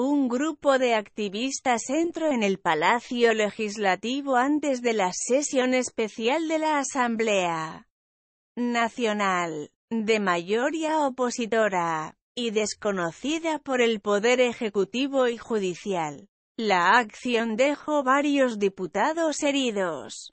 Un grupo de activistas entró en el Palacio Legislativo antes de la sesión especial de la Asamblea Nacional, de mayoría opositora, y desconocida por el Poder Ejecutivo y Judicial. La acción dejó varios diputados heridos.